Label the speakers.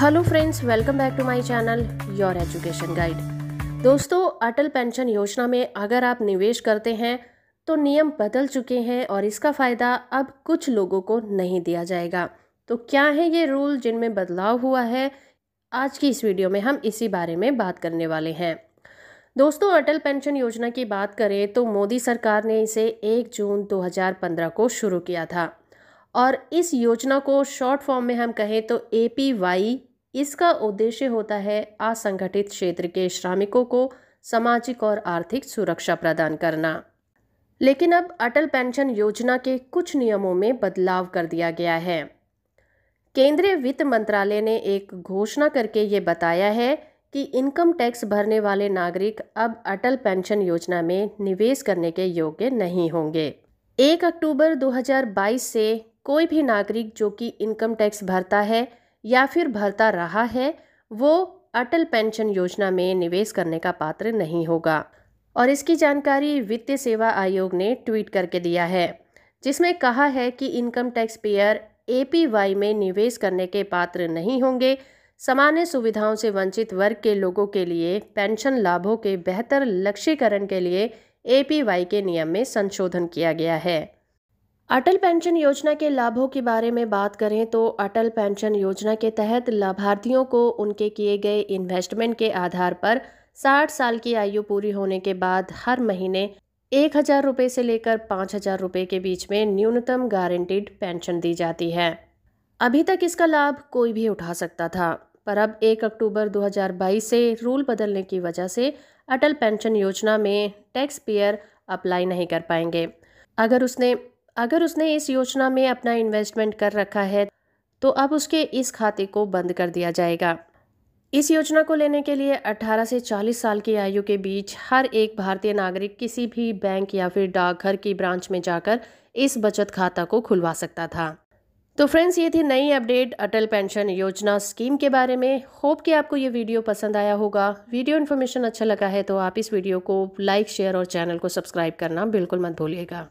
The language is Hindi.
Speaker 1: hello friends welcome back to my channel your education guide दोस्तों अटल पेंशन योजना में अगर आप निवेश करते हैं तो नियम बदल चुके हैं और इसका फ़ायदा अब कुछ लोगों को नहीं दिया जाएगा तो क्या है ये रूल जिनमें बदलाव हुआ है आज की इस वीडियो में हम इसी बारे में बात करने वाले हैं दोस्तों अटल पेंशन योजना की बात करें तो मोदी सरकार ने इसे एक जून दो को शुरू किया था और इस योजना को शॉर्ट फॉर्म में हम कहें तो ए पी वाई इसका उद्देश्य होता है असंगठित क्षेत्र के श्रमिकों को सामाजिक और आर्थिक सुरक्षा प्रदान करना लेकिन अब अटल पेंशन योजना के कुछ नियमों में बदलाव कर दिया गया है केंद्रीय वित्त मंत्रालय ने एक घोषणा करके ये बताया है कि इनकम टैक्स भरने वाले नागरिक अब अटल पेंशन योजना में निवेश करने के योग्य नहीं होंगे 1 अक्टूबर 2022 से कोई भी नागरिक जो कि इनकम टैक्स भरता है या फिर भरता रहा है वो अटल पेंशन योजना में निवेश करने का पात्र नहीं होगा और इसकी जानकारी वित्तीय सेवा आयोग ने ट्वीट करके दिया है जिसमें कहा है कि इनकम टैक्स पेयर ए में निवेश करने के पात्र नहीं होंगे सामान्य सुविधाओं से वंचित वर्ग के लोगों के लिए पेंशन लाभों के बेहतर लक्ष्यीकरण के लिए ए के नियम में संशोधन किया गया है अटल पेंशन योजना के लाभों के बारे में बात करें तो अटल पेंशन योजना के तहत लाभार्थियों को उनके किए गए इन्वेस्टमेंट के आधार पर 60 साल की आयु पूरी होने के बाद हर महीने एक हज़ार रुपये से लेकर पाँच हज़ार रुपये के बीच में न्यूनतम गारंटीड पेंशन दी जाती है अभी तक इसका लाभ कोई भी उठा सकता था पर अब 1 अक्टूबर 2022 से रूल बदलने की वजह से अटल पेंशन योजना में टैक्स पेयर अप्लाई नहीं कर पाएंगे अगर उसने अगर उसने इस योजना में अपना इन्वेस्टमेंट कर रखा है तो अब उसके इस खाते को बंद कर दिया जाएगा इस योजना को लेने के लिए 18 से 40 साल की आयु के बीच हर एक भारतीय नागरिक किसी भी बैंक या फिर डाकघर की ब्रांच में जाकर इस बचत खाता को खुलवा सकता था तो फ्रेंड्स ये थी नई अपडेट अटल पेंशन योजना स्कीम के बारे में होप कि आपको ये वीडियो पसंद आया होगा वीडियो इन्फॉर्मेशन अच्छा लगा है तो आप इस वीडियो को लाइक शेयर और चैनल को सब्सक्राइब करना बिल्कुल मत भूलिएगा